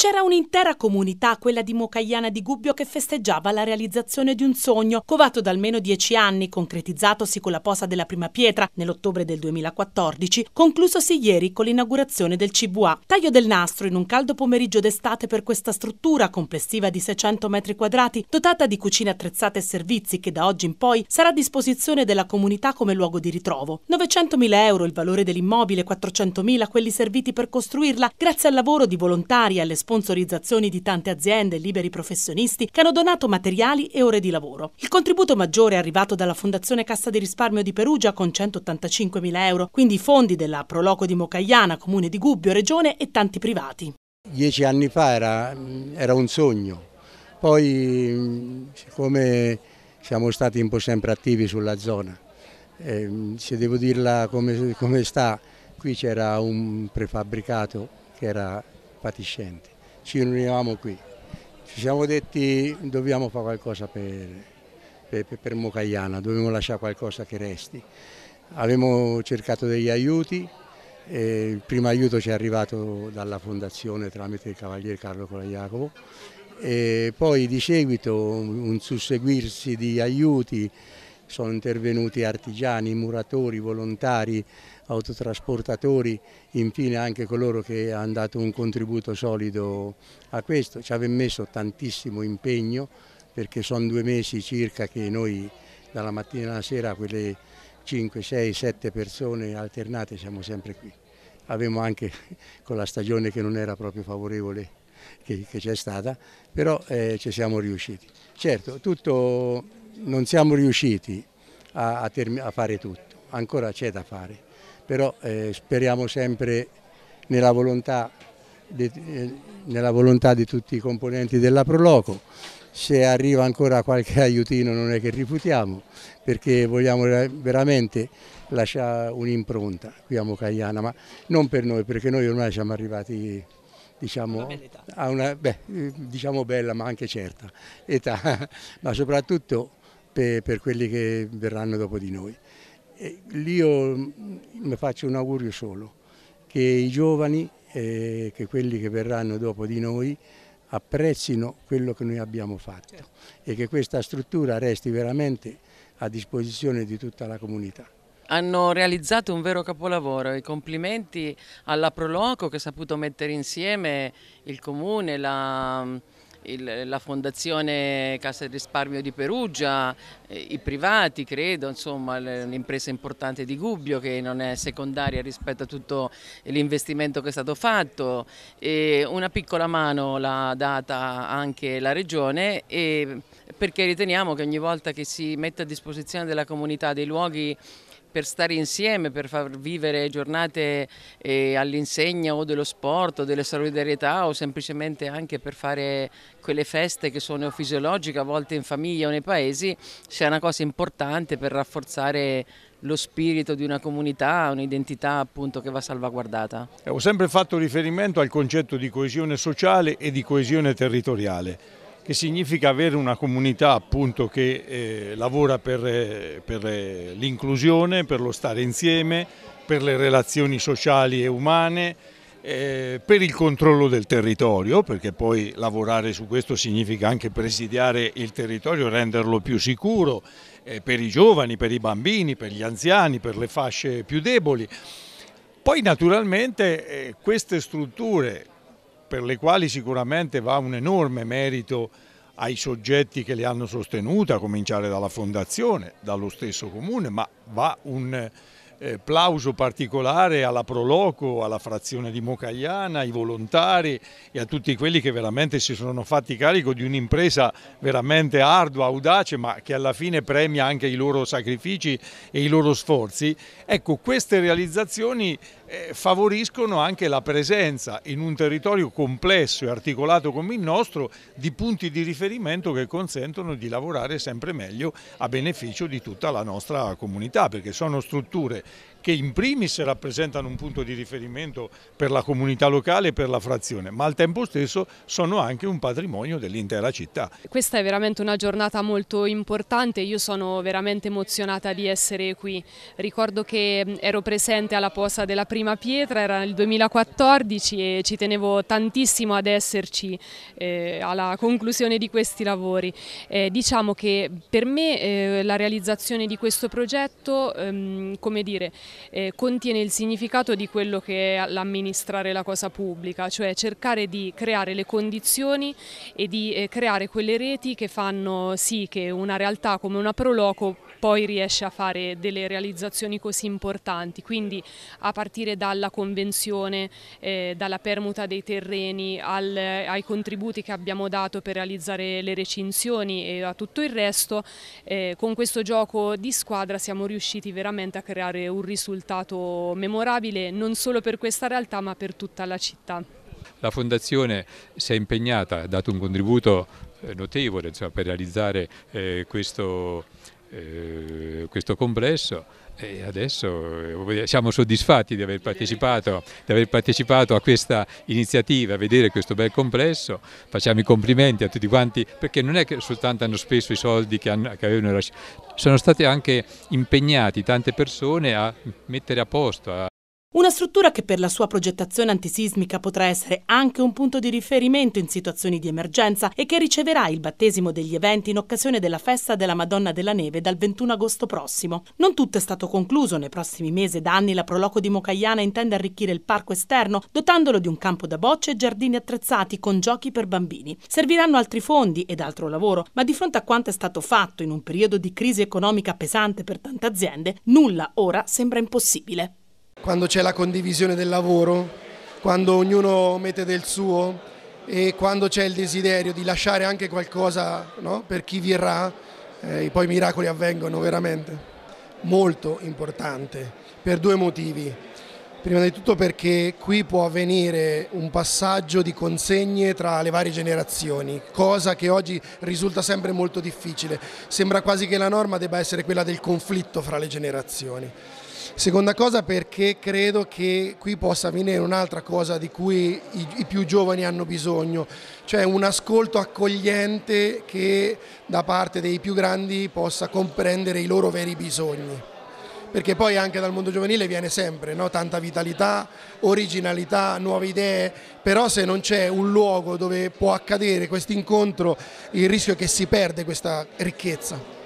C'era un'intera comunità, quella di Mocagliana di Gubbio, che festeggiava la realizzazione di un sogno covato da almeno dieci anni, concretizzatosi con la posa della prima pietra nell'ottobre del 2014, conclusosi ieri con l'inaugurazione del CBA. Taglio del nastro in un caldo pomeriggio d'estate per questa struttura complessiva di 600 metri quadrati, dotata di cucine attrezzate e servizi che da oggi in poi sarà a disposizione della comunità come luogo di ritrovo. 900.000 euro il valore dell'immobile, 400.000 quelli serviti per costruirla grazie al lavoro di volontari e alle sponsorizzazioni di tante aziende e liberi professionisti che hanno donato materiali e ore di lavoro. Il contributo maggiore è arrivato dalla Fondazione Cassa di Risparmio di Perugia con 185.000 euro, quindi fondi della Proloco di Mocagliana, Comune di Gubbio, Regione e tanti privati. Dieci anni fa era, era un sogno, poi siccome siamo stati un po' sempre attivi sulla zona, eh, se devo dirla come, come sta, qui c'era un prefabbricato che era fatiscente ci riunivamo qui. Ci siamo detti dobbiamo fare qualcosa per, per, per Mocaiana, dobbiamo lasciare qualcosa che resti. Abbiamo cercato degli aiuti, il primo aiuto ci è arrivato dalla fondazione tramite il cavaliere Carlo Colaiacovo e poi di seguito un susseguirsi di aiuti sono intervenuti artigiani, muratori, volontari, autotrasportatori, infine anche coloro che hanno dato un contributo solido a questo. Ci avevamo messo tantissimo impegno perché sono due mesi circa che noi dalla mattina alla sera quelle 5, 6, 7 persone alternate siamo sempre qui. Avevamo anche con la stagione che non era proprio favorevole che c'è stata, però eh, ci siamo riusciti. Certo, tutto non siamo riusciti a, a, a fare tutto, ancora c'è da fare, però eh, speriamo sempre nella volontà, di, eh, nella volontà, di, tutti i componenti della Proloco, se arriva ancora qualche aiutino non è che rifutiamo, perché vogliamo veramente lasciare un'impronta qui a Mocaiana, ma non per noi, perché noi ormai siamo arrivati diciamo, a una beh, diciamo bella ma anche certa età, ma soprattutto per, per quelli che verranno dopo di noi. E io mm, mi faccio un augurio solo, che i giovani e eh, che quelli che verranno dopo di noi apprezzino quello che noi abbiamo fatto certo. e che questa struttura resti veramente a disposizione di tutta la comunità. Hanno realizzato un vero capolavoro i complimenti alla Proloco che ha saputo mettere insieme il comune, la, il, la Fondazione Casa del Risparmio di Perugia, eh, i privati credo, insomma un'impresa importante di Gubbio che non è secondaria rispetto a tutto l'investimento che è stato fatto, e una piccola mano l'ha data anche la Regione perché riteniamo che ogni volta che si mette a disposizione della comunità dei luoghi per stare insieme, per far vivere giornate eh, all'insegna o dello sport o delle solidarietà o semplicemente anche per fare quelle feste che sono fisiologiche a volte in famiglia o nei paesi, sia una cosa importante per rafforzare lo spirito di una comunità, un'identità appunto che va salvaguardata. Eh, ho sempre fatto riferimento al concetto di coesione sociale e di coesione territoriale che significa avere una comunità appunto che eh, lavora per, eh, per eh, l'inclusione, per lo stare insieme, per le relazioni sociali e umane, eh, per il controllo del territorio, perché poi lavorare su questo significa anche presidiare il territorio, renderlo più sicuro eh, per i giovani, per i bambini, per gli anziani, per le fasce più deboli. Poi naturalmente eh, queste strutture per le quali sicuramente va un enorme merito ai soggetti che le hanno sostenute, a cominciare dalla fondazione, dallo stesso comune, ma va un eh, plauso particolare alla Proloco, alla frazione di Mocagliana, ai volontari e a tutti quelli che veramente si sono fatti carico di un'impresa veramente ardua, audace, ma che alla fine premia anche i loro sacrifici e i loro sforzi. Ecco, queste realizzazioni eh, favoriscono anche la presenza in un territorio complesso e articolato come il nostro di punti di riferimento che consentono di lavorare sempre meglio a beneficio di tutta la nostra comunità, perché sono strutture che in primis rappresentano un punto di riferimento per la comunità locale e per la frazione, ma al tempo stesso sono anche un patrimonio dell'intera città. Questa è veramente una giornata molto importante, io sono veramente emozionata di essere qui. Ricordo che ero presente alla posa della prima prima pietra, era il 2014 e ci tenevo tantissimo ad esserci eh, alla conclusione di questi lavori. Eh, diciamo che per me eh, la realizzazione di questo progetto ehm, dire, eh, contiene il significato di quello che è l'amministrare la cosa pubblica, cioè cercare di creare le condizioni e di eh, creare quelle reti che fanno sì che una realtà come una Proloco poi riesce a fare delle realizzazioni così importanti. Quindi a partire partire dalla convenzione, eh, dalla permuta dei terreni al, ai contributi che abbiamo dato per realizzare le recinzioni e a tutto il resto, eh, con questo gioco di squadra siamo riusciti veramente a creare un risultato memorabile non solo per questa realtà ma per tutta la città. La Fondazione si è impegnata, ha dato un contributo eh, notevole insomma, per realizzare eh, questo, eh, questo complesso e adesso eh, siamo soddisfatti di aver, di aver, partecipato, a questa iniziativa, a vedere questo bel complesso, facciamo i complimenti a tutti quanti perché non è che soltanto hanno speso i soldi che, hanno, che avevano sono state anche impegnate tante persone a mettere a posto, a una struttura che per la sua progettazione antisismica potrà essere anche un punto di riferimento in situazioni di emergenza e che riceverà il battesimo degli eventi in occasione della festa della Madonna della Neve dal 21 agosto prossimo. Non tutto è stato concluso, nei prossimi mesi ed anni la Proloco di Mocaiana intende arricchire il parco esterno dotandolo di un campo da bocce e giardini attrezzati con giochi per bambini. Serviranno altri fondi ed altro lavoro, ma di fronte a quanto è stato fatto in un periodo di crisi economica pesante per tante aziende, nulla ora sembra impossibile. Quando c'è la condivisione del lavoro, quando ognuno mette del suo e quando c'è il desiderio di lasciare anche qualcosa no, per chi virrà, eh, poi i miracoli avvengono veramente. Molto importante, per due motivi. Prima di tutto perché qui può avvenire un passaggio di consegne tra le varie generazioni, cosa che oggi risulta sempre molto difficile. Sembra quasi che la norma debba essere quella del conflitto fra le generazioni. Seconda cosa perché credo che qui possa venire un'altra cosa di cui i, i, più giovani hanno bisogno, cioè un ascolto accogliente che da parte dei più grandi possa comprendere i loro veri bisogni. Perché poi anche dal mondo giovanile viene sempre no? tanta vitalità, originalità, nuove idee, però se non c'è un luogo dove può accadere questo incontro il rischio è che si perde questa ricchezza.